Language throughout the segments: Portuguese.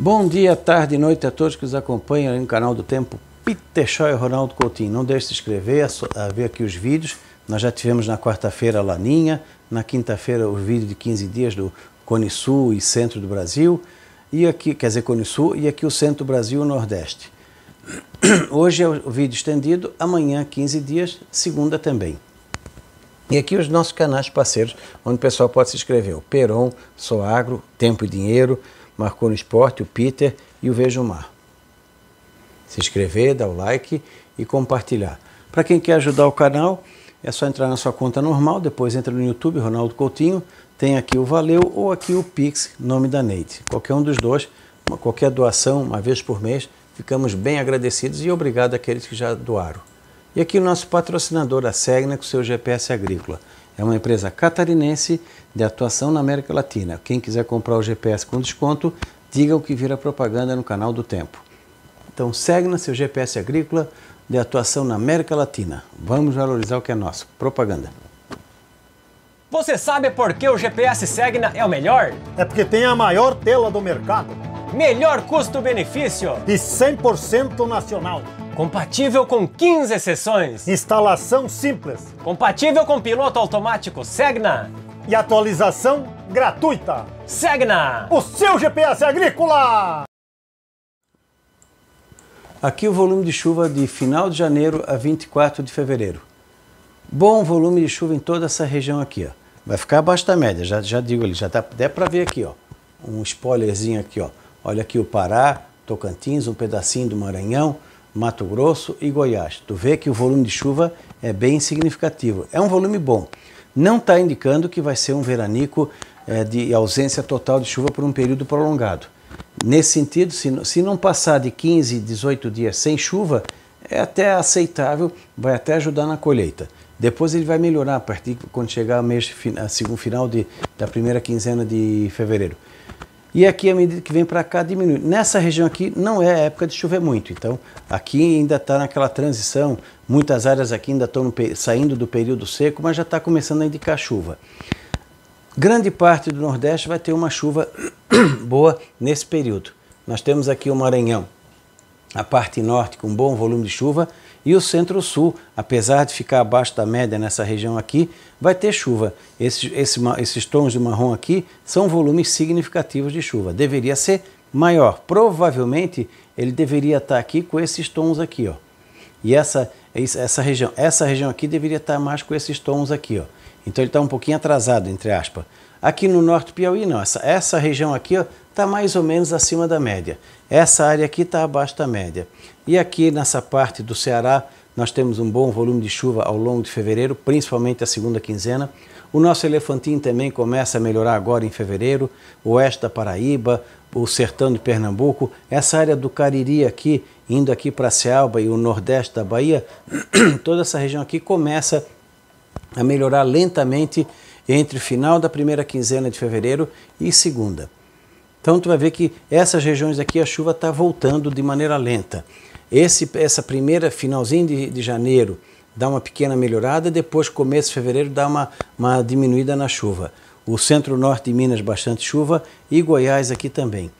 Bom dia, tarde e noite a todos que nos acompanham no canal do Tempo Pitechó e Ronaldo Coutinho. Não deixe de se inscrever, a ver aqui os vídeos. Nós já tivemos na quarta-feira a Laninha, na quinta-feira o vídeo de 15 dias do Cone Sul e Centro do Brasil, e aqui, quer dizer, Cone Sul, e aqui o Centro do Brasil e o Nordeste. Hoje é o vídeo estendido, amanhã 15 dias, segunda também. E aqui os nossos canais parceiros, onde o pessoal pode se inscrever. O Peron, Soagro, Tempo e Dinheiro, marcou no esporte, o Peter e o Vejo Mar. Se inscrever, dar o like e compartilhar. Para quem quer ajudar o canal, é só entrar na sua conta normal, depois entra no YouTube, Ronaldo Coutinho, tem aqui o Valeu ou aqui o Pix, nome da Neide. Qualquer um dos dois, uma, qualquer doação, uma vez por mês, ficamos bem agradecidos e obrigado àqueles que já doaram. E aqui o nosso patrocinador, a Segna, com seu GPS Agrícola. É uma empresa catarinense de atuação na América Latina. Quem quiser comprar o GPS com desconto, digam que vira propaganda no canal do Tempo. Então segue-na seu GPS agrícola de atuação na América Latina. Vamos valorizar o que é nosso. Propaganda. Você sabe por que o GPS Segna é o melhor? É porque tem a maior tela do mercado. Melhor custo-benefício. E 100% nacional. Compatível com 15 exceções. Instalação simples. Compatível com piloto automático Segna. E atualização gratuita. Segna! O seu GPS agrícola! Aqui o volume de chuva de final de janeiro a 24 de fevereiro. Bom volume de chuva em toda essa região aqui, ó. Vai ficar abaixo da média, já, já digo ali, já dá para ver aqui, ó. Um spoilerzinho aqui, ó. Olha aqui o Pará, Tocantins, um pedacinho do Maranhão, Mato Grosso e Goiás. Tu vê que o volume de chuva é bem significativo. É um volume bom. Não está indicando que vai ser um veranico é, de ausência total de chuva por um período prolongado. Nesse sentido, se, se não passar de 15, 18 dias sem chuva, é até aceitável, vai até ajudar na colheita. Depois ele vai melhorar a partir quando chegar mês, a segundo final de, da primeira quinzena de fevereiro. E aqui, à medida que vem para cá, diminui. Nessa região aqui, não é época de chover muito. Então, aqui ainda está naquela transição. Muitas áreas aqui ainda estão saindo do período seco, mas já está começando a indicar chuva. Grande parte do Nordeste vai ter uma chuva boa nesse período. Nós temos aqui o Maranhão, a parte norte com bom volume de chuva e o centro-sul, apesar de ficar abaixo da média nessa região aqui, vai ter chuva. Esse, esse, esses tons de marrom aqui são volumes significativos de chuva. Deveria ser maior. Provavelmente ele deveria estar aqui com esses tons aqui, ó. E essa, essa região, essa região aqui deveria estar mais com esses tons aqui, ó. Então ele está um pouquinho atrasado, entre aspas. Aqui no norte do Piauí, não. Essa, essa região aqui está mais ou menos acima da média. Essa área aqui está abaixo da média. E aqui nessa parte do Ceará, nós temos um bom volume de chuva ao longo de fevereiro, principalmente a segunda quinzena. O nosso elefantinho também começa a melhorar agora em fevereiro, o oeste da Paraíba, o sertão de Pernambuco, essa área do Cariri aqui, indo aqui para Cealba e o nordeste da Bahia, toda essa região aqui começa a melhorar lentamente entre o final da primeira quinzena de fevereiro e segunda. Então tu vai ver que essas regiões aqui a chuva está voltando de maneira lenta. Esse, essa primeira finalzinho de, de janeiro dá uma pequena melhorada, depois começo de fevereiro dá uma, uma diminuída na chuva. O centro-norte de Minas bastante chuva e Goiás aqui também.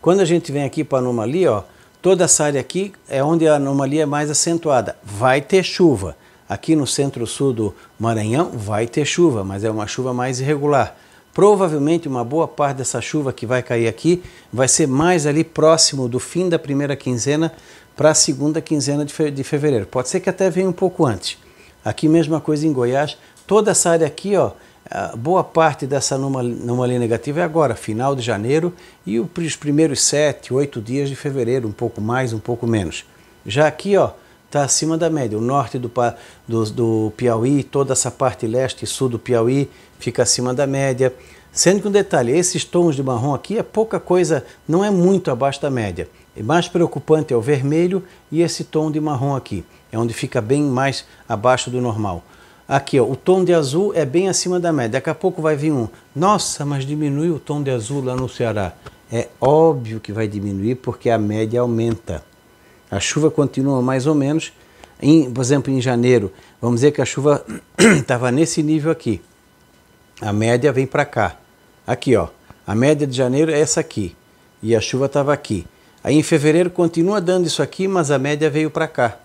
Quando a gente vem aqui para a anomalia, ó, toda essa área aqui é onde a anomalia é mais acentuada. Vai ter chuva. Aqui no centro-sul do Maranhão vai ter chuva, mas é uma chuva mais irregular. Provavelmente uma boa parte dessa chuva que vai cair aqui vai ser mais ali próximo do fim da primeira quinzena para a segunda quinzena de fevereiro. Pode ser que até venha um pouco antes. Aqui mesma coisa em Goiás. Toda essa área aqui, ó, boa parte dessa anomalia negativa é agora, final de janeiro e os primeiros sete, oito dias de fevereiro, um pouco mais, um pouco menos. Já aqui, ó, está acima da média. O norte do, do, do, Piauí, toda essa parte leste e sul do Piauí fica acima da média. Sendo que um detalhe, esses tons de marrom aqui é pouca coisa, não é muito abaixo da média. E mais preocupante é o vermelho e esse tom de marrom aqui, é onde fica bem mais abaixo do normal. Aqui, ó, o tom de azul é bem acima da média. Daqui a pouco vai vir um, nossa, mas diminui o tom de azul lá no Ceará. É óbvio que vai diminuir porque a média aumenta. A chuva continua mais ou menos. Em, por exemplo, em janeiro, vamos dizer que a chuva estava nesse nível aqui. A média vem para cá. Aqui, ó. A média de janeiro é essa aqui. E a chuva estava aqui. Aí em fevereiro continua dando isso aqui, mas a média veio para cá.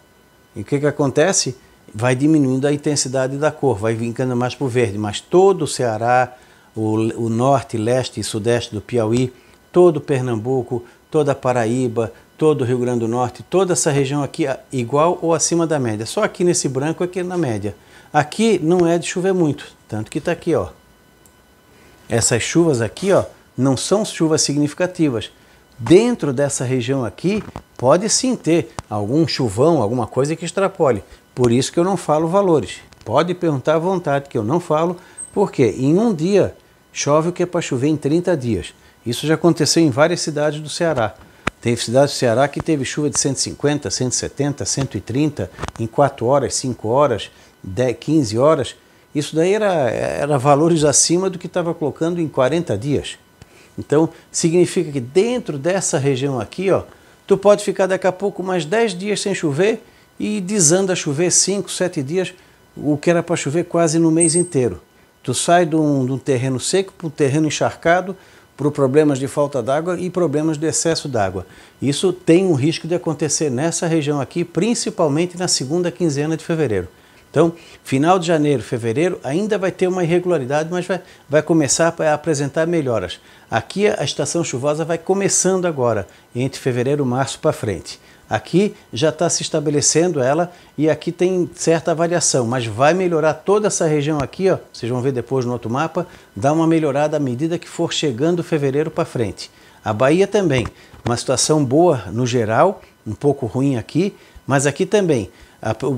E o que, que acontece? Vai diminuindo a intensidade da cor, vai vincando mais para o verde. Mas todo o Ceará, o, o norte, leste e sudeste do Piauí, todo Pernambuco, toda a Paraíba, todo o Rio Grande do Norte, toda essa região aqui igual ou acima da média. Só aqui nesse branco aqui é é na média. Aqui não é de chover muito, tanto que está aqui, ó. Essas chuvas aqui, ó, não são chuvas significativas. Dentro dessa região aqui, pode sim ter algum chuvão, alguma coisa que extrapole. Por isso que eu não falo valores. Pode perguntar à vontade que eu não falo, porque em um dia chove o que é para chover em 30 dias. Isso já aconteceu em várias cidades do Ceará. Teve cidade do Ceará que teve chuva de 150, 170, 130 em 4 horas, 5 horas, 10, 15 horas. Isso daí era, era valores acima do que estava colocando em 40 dias. Então, significa que dentro dessa região aqui, ó, tu pode ficar daqui a pouco mais 10 dias sem chover e desanda a chover 5, 7 dias, o que era para chover quase no mês inteiro. Tu sai de um, de um terreno seco para um terreno encharcado, por problemas de falta d'água e problemas de excesso d'água. Isso tem um risco de acontecer nessa região aqui, principalmente na segunda quinzena de fevereiro. Então, final de janeiro, fevereiro, ainda vai ter uma irregularidade, mas vai, vai começar a apresentar melhoras. Aqui a estação chuvosa vai começando agora, entre fevereiro e março para frente. Aqui já está se estabelecendo ela e aqui tem certa variação, mas vai melhorar toda essa região aqui, ó, vocês vão ver depois no outro mapa, dá uma melhorada à medida que for chegando fevereiro para frente. A Bahia também, uma situação boa no geral, um pouco ruim aqui, mas aqui também,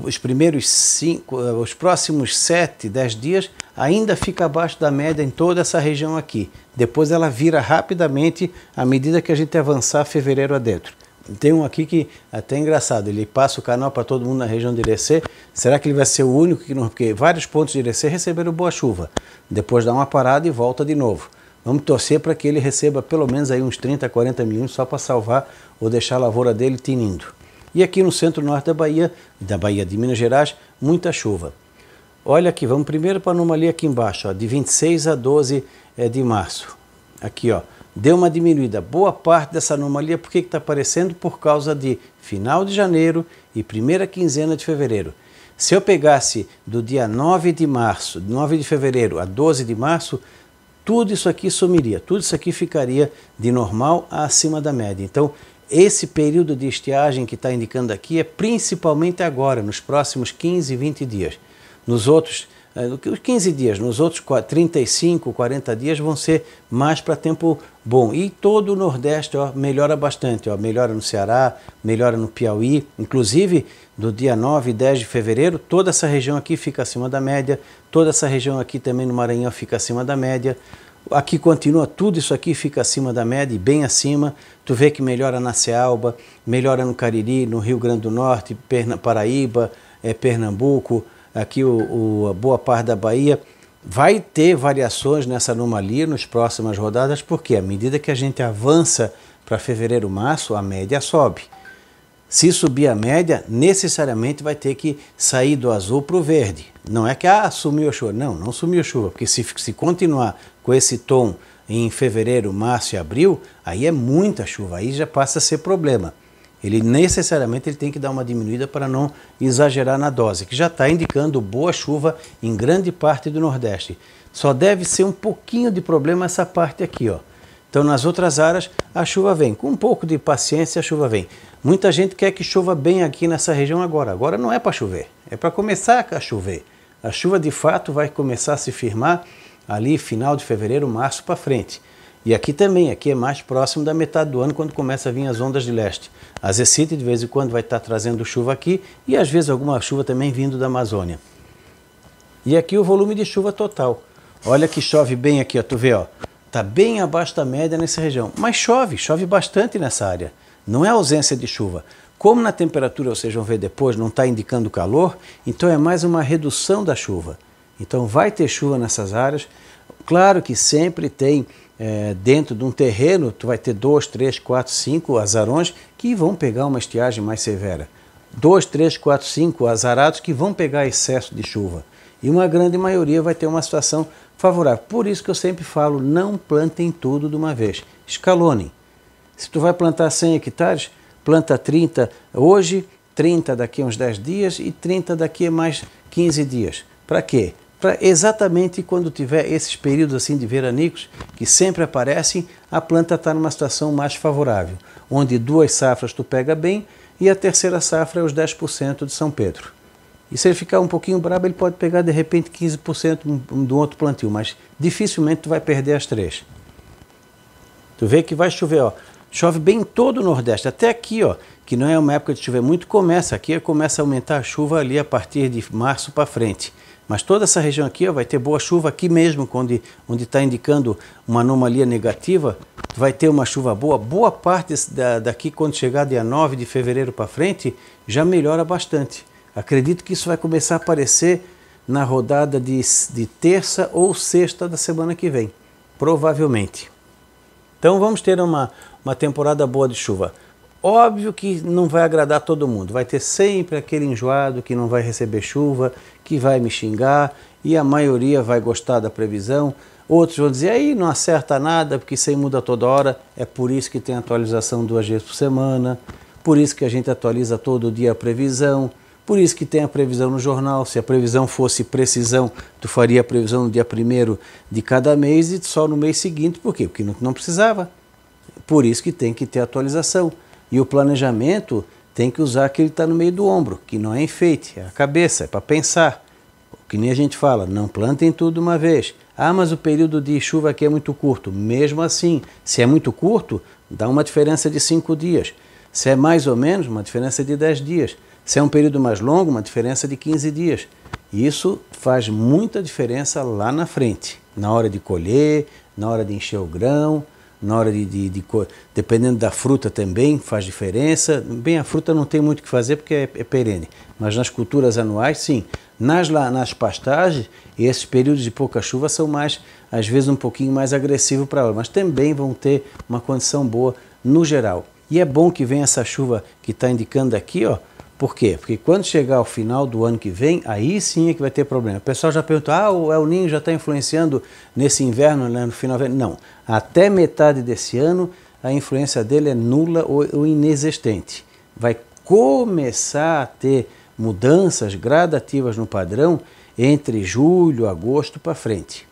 os primeiros cinco, eh, os próximos 7, 10 dias ainda fica abaixo da média em toda essa região aqui. Depois ela vira rapidamente à medida que a gente avançar fevereiro adentro. Tem um aqui que é até é engraçado, ele passa o canal para todo mundo na região de Irecê. Será que ele vai ser o único que não. Porque vários pontos de Irecê receberam boa chuva. Depois dá uma parada e volta de novo. Vamos torcer para que ele receba pelo menos aí uns 30, 40 milhões só para salvar ou deixar a lavoura dele tinindo. E aqui no centro-norte da Bahia, da Bahia de Minas Gerais, muita chuva. Olha aqui, vamos primeiro para a anomalia aqui embaixo, ó, de 26 a 12 é, de março. Aqui, ó deu uma diminuída. Boa parte dessa anomalia, porque está aparecendo? Por causa de final de janeiro e primeira quinzena de fevereiro. Se eu pegasse do dia 9 de março, 9 de fevereiro a 12 de março, tudo isso aqui sumiria, tudo isso aqui ficaria de normal acima da média. Então, esse período de estiagem que está indicando aqui é principalmente agora, nos próximos 15, 20 dias. Nos outros é, os 15 dias, nos outros 35, 40 dias vão ser mais para tempo bom. E todo o Nordeste ó, melhora bastante, ó, melhora no Ceará, melhora no Piauí, inclusive do dia 9 e 10 de fevereiro, toda essa região aqui fica acima da média, toda essa região aqui também no Maranhão fica acima da média. Aqui continua tudo isso aqui fica acima da média e bem acima. Tu vê que melhora na Cealba, melhora no Cariri, no Rio Grande do Norte, Perna, Paraíba, é, Pernambuco, aqui o, o, a boa parte da Bahia, vai ter variações nessa anomalia nas próximas rodadas, porque à medida que a gente avança para fevereiro, março, a média sobe. Se subir a média, necessariamente vai ter que sair do azul para o verde. Não é que ah, sumiu a chuva. Não, não sumiu a chuva, porque se, se continuar com esse tom em fevereiro, março e abril, aí é muita chuva, aí já passa a ser problema ele necessariamente ele tem que dar uma diminuída para não exagerar na dose, que já está indicando boa chuva em grande parte do Nordeste. Só deve ser um pouquinho de problema essa parte aqui, ó. Então, nas outras áreas, a chuva vem. Com um pouco de paciência, a chuva vem. Muita gente quer que chova bem aqui nessa região agora. Agora não é para chover, é para começar a chover. A chuva, de fato, vai começar a se firmar ali final de fevereiro, março para frente. E aqui também, aqui é mais próximo da metade do ano, quando começa a vir as ondas de leste. A Zecite, de vez em quando, vai estar trazendo chuva aqui e, às vezes, alguma chuva também vindo da Amazônia. E aqui o volume de chuva total. Olha que chove bem aqui, ó, tu vê, ó. Está bem abaixo da média nessa região. Mas chove, chove bastante nessa área. Não é ausência de chuva. Como na temperatura, vocês vão ver depois, não está indicando calor, então é mais uma redução da chuva. Então vai ter chuva nessas áreas. Claro que sempre tem é, dentro de um terreno, tu vai ter dois, três, quatro, cinco azarões que vão pegar uma estiagem mais severa. Dois, três, quatro, cinco azarados que vão pegar excesso de chuva. E uma grande maioria vai ter uma situação favorável. Por isso que eu sempre falo, não plantem tudo de uma vez. Escalone. Se tu vai plantar 100 hectares, planta 30 hoje, 30 daqui a uns 10 dias e 30 daqui a mais 15 dias. Para quê? para exatamente quando tiver esses períodos assim de veranicos, que sempre aparecem, a planta está numa situação mais favorável, onde duas safras tu pega bem e a terceira safra é os 10% de São Pedro. E se ele ficar um pouquinho brabo, ele pode pegar de repente 15% do outro plantio, mas dificilmente tu vai perder as três. Tu vê que vai chover, ó. Chove bem em todo o Nordeste, até aqui, ó, que não é uma época de chover muito, começa aqui, começa a aumentar a chuva ali a partir de março para frente. Mas toda essa região aqui ó, vai ter boa chuva aqui mesmo, onde está indicando uma anomalia negativa, vai ter uma chuva boa. Boa parte da, daqui, quando chegar dia 9 de fevereiro para frente, já melhora bastante. Acredito que isso vai começar a aparecer na rodada de, de terça ou sexta da semana que vem, provavelmente. Então vamos ter uma, uma temporada boa de chuva. Óbvio que não vai agradar todo mundo, vai ter sempre aquele enjoado que não vai receber chuva, que vai me xingar e a maioria vai gostar da previsão. Outros vão dizer, aí não acerta nada, porque isso aí muda toda hora. É por isso que tem atualização duas vezes por semana, por isso que a gente atualiza todo dia a previsão, por isso que tem a previsão no jornal. Se a previsão fosse precisão, tu faria a previsão no dia primeiro de cada mês e só no mês seguinte. Por quê? Porque não, não precisava. Por isso que tem que ter atualização. E o planejamento tem que usar aquilo que está no meio do ombro, que não é enfeite, é a cabeça, é para pensar. Que nem a gente fala, não plantem tudo uma vez. Ah, mas o período de chuva aqui é muito curto. Mesmo assim, se é muito curto, dá uma diferença de 5 dias. Se é mais ou menos, uma diferença de 10 dias. Se é um período mais longo, uma diferença de 15 dias. Isso faz muita diferença lá na frente, na hora de colher, na hora de encher o grão, na hora de, de, de, dependendo da fruta também faz diferença. Bem, a fruta não tem muito o que fazer porque é, é, perene, mas nas culturas anuais sim. Nas lá nas pastagens, esses períodos de pouca chuva são mais às vezes um pouquinho mais agressivo para ela, mas também vão ter uma condição boa no geral. E é bom que venha essa chuva que está indicando aqui, ó, por quê? Porque quando chegar ao final do ano que vem, aí sim é que vai ter problema. O pessoal já perguntou, ah, o El Ninho já está influenciando nesse inverno, né, no final do Não, até metade desse ano a influência dele é nula ou, ou inexistente. Vai começar a ter mudanças gradativas no padrão entre julho, agosto para frente.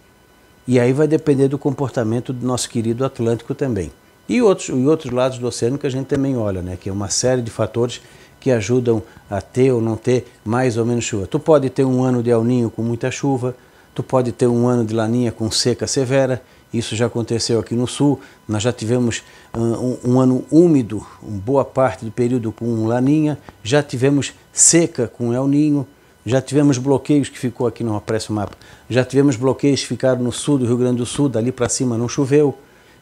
E aí vai depender do comportamento do nosso querido Atlântico também. E outros, e outros lados do oceano que a gente também olha, né, que é uma série de fatores que ajudam a ter ou não ter mais ou menos chuva. Tu pode ter um ano de alninho com muita chuva, tu pode ter um ano de laninha com seca severa, isso já aconteceu aqui no sul, nós já tivemos ah, um, um ano úmido, boa parte do período com laninha, já tivemos seca com el ninho, já tivemos bloqueios que ficou aqui, não aparece o mapa, já tivemos bloqueios que ficaram no sul do Rio Grande do Sul, dali para cima não choveu.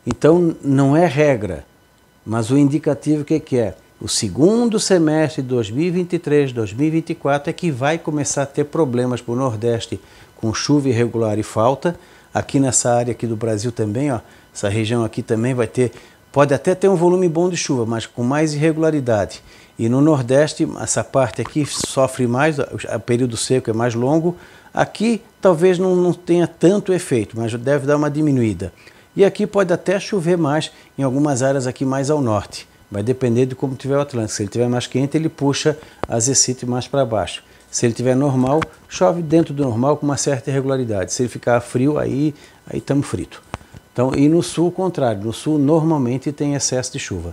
Então não é regra, mas o indicativo o que, que é? o segundo semestre de 2023, 2024 é que vai começar a ter problemas para o Nordeste com chuva irregular e falta. Aqui nessa área aqui do Brasil também, ó, essa região aqui também vai ter, pode até ter um volume bom de chuva, mas com mais irregularidade. E no Nordeste, essa parte aqui sofre mais, o período seco é mais longo. Aqui talvez não, não tenha tanto efeito, mas deve dar uma diminuída. E aqui pode até chover mais em algumas áreas aqui mais ao norte. Vai depender de como tiver o Atlântico. Se ele tiver mais quente, ele puxa as zecite mais para baixo. Se ele tiver normal, chove dentro do normal com uma certa irregularidade. Se ele ficar frio, aí aí estamos frito. Então, e no sul, o contrário. No sul, normalmente tem excesso de chuva.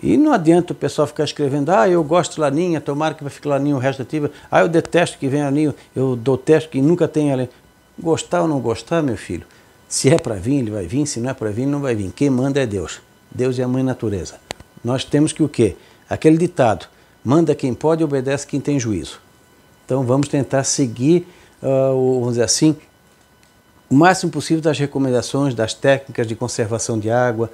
E não adianta o pessoal ficar escrevendo, ah, eu gosto de laninha, tomara que vai ficar laninha o resto da tiva. Ah, eu detesto que venha laninha, eu detesto que nunca tenha laninha. Gostar ou não gostar, meu filho, se é para vir, ele vai vir, se não é para vir, não vai vir. Quem manda é Deus. Deus é a mãe natureza nós temos que o quê? Aquele ditado, manda quem pode, obedece quem tem juízo. Então vamos tentar seguir, uh, vamos dizer assim, o máximo possível das recomendações, das técnicas de conservação de água,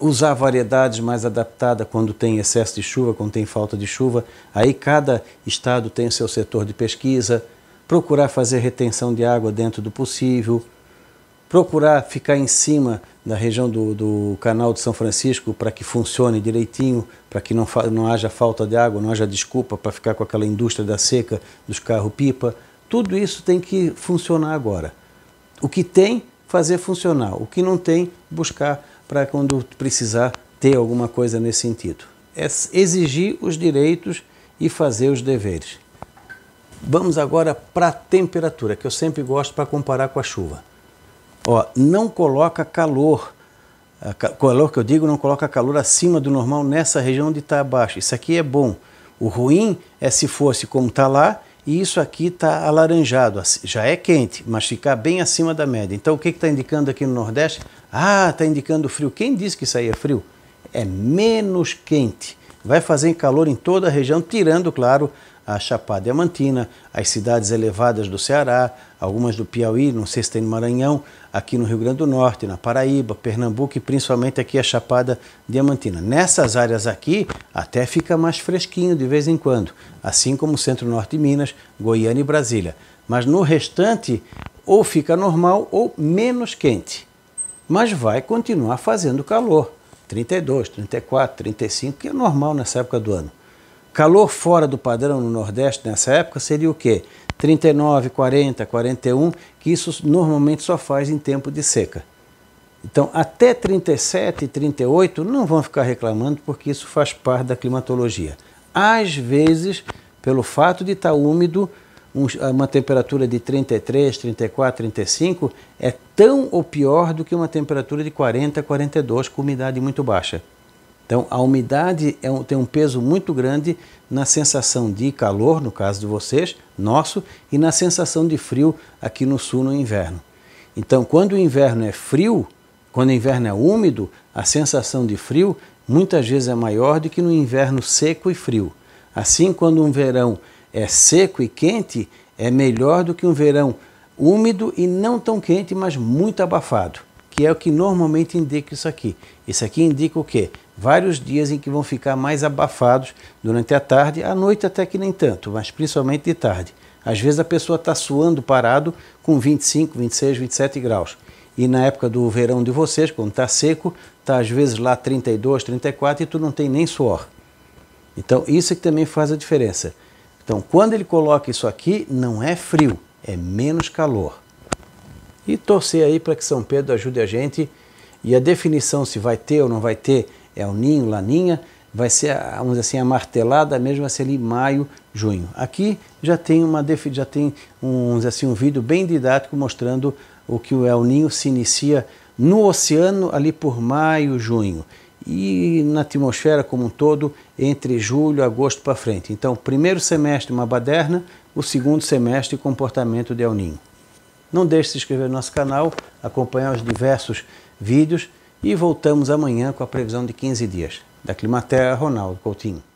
usar variedades mais adaptadas quando tem excesso de chuva, quando tem falta de chuva. Aí cada estado tem o seu setor de pesquisa. Procurar fazer retenção de água dentro do possível. Procurar ficar em cima da região do, do canal de São Francisco para que funcione direitinho, para que não, não haja falta de água, não haja desculpa para ficar com aquela indústria da seca dos carros-pipa. Tudo isso tem que funcionar agora. O que tem, fazer funcionar. O que não tem, buscar para quando precisar ter alguma coisa nesse sentido. É exigir os direitos e fazer os deveres. Vamos agora para a temperatura, que eu sempre gosto para comparar com a chuva. Ó, não coloca calor. Calor que eu digo, não coloca calor acima do normal nessa região onde está abaixo. Isso aqui é bom. O ruim é se fosse como está lá e isso aqui está alaranjado. Já é quente, mas ficar bem acima da média. Então o que está indicando aqui no Nordeste? Ah, está indicando frio. Quem disse que isso aí é frio? É menos quente. Vai fazer calor em toda a região, tirando, claro, a Chapada Diamantina, as cidades elevadas do Ceará, algumas do Piauí, não sei se tem no Maranhão, aqui no Rio Grande do Norte, na Paraíba, Pernambuco e principalmente aqui a Chapada Diamantina. Nessas áreas aqui até fica mais fresquinho de vez em quando, assim como o centro-norte de Minas, Goiânia e Brasília. Mas no restante ou fica normal ou menos quente. Mas vai continuar fazendo calor, 32, 34, 35, que é normal nessa época do ano. Calor fora do padrão no Nordeste nessa época seria o quê? 39, 40, 41, que isso normalmente só faz em tempo de seca. Então, até 37 e 38 não vão ficar reclamando porque isso faz parte da climatologia. Às vezes, pelo fato de estar úmido, uma temperatura de 33, 34, 35 é tão ou pior do que uma temperatura de 40, 42 com umidade muito baixa. Então, a umidade é um, tem um peso muito grande na sensação de calor, no caso de vocês, nosso, e na sensação de frio aqui no sul no inverno. Então, quando o inverno é frio, quando o inverno é úmido, a sensação de frio muitas vezes é maior do que no inverno seco e frio. Assim, quando um verão é seco e quente, é melhor do que um verão úmido e não tão quente, mas muito abafado, que é o que normalmente indica isso aqui. Isso aqui indica o quê? vários dias em que vão ficar mais abafados durante a tarde, à noite até que nem tanto, mas principalmente de tarde. Às vezes a pessoa está suando parado com 25, 26, 27 graus. E na época do verão de vocês, quando está seco, está às vezes lá 32, 34 e tu não tem nem suor. Então isso é que também faz a diferença. Então quando ele coloca isso aqui, não é frio, é menos calor. E torcer aí para que São Pedro ajude a gente e a definição se vai ter ou não vai ter é o ninho, laninha, vai ser, vamos dizer assim, a martelada mesmo vai ser ali maio, junho. Aqui já tem uma já tem um, assim, um vídeo bem didático mostrando o que o El Ninho se inicia no oceano ali por maio, junho e na atmosfera como um todo entre julho e agosto para frente. Então, primeiro semestre uma baderna, o segundo semestre comportamento de El Ninho. Não deixe de se inscrever no nosso canal, acompanhar os diversos vídeos e voltamos amanhã com a previsão de 15 dias. Da Climaterra, Ronaldo Coutinho.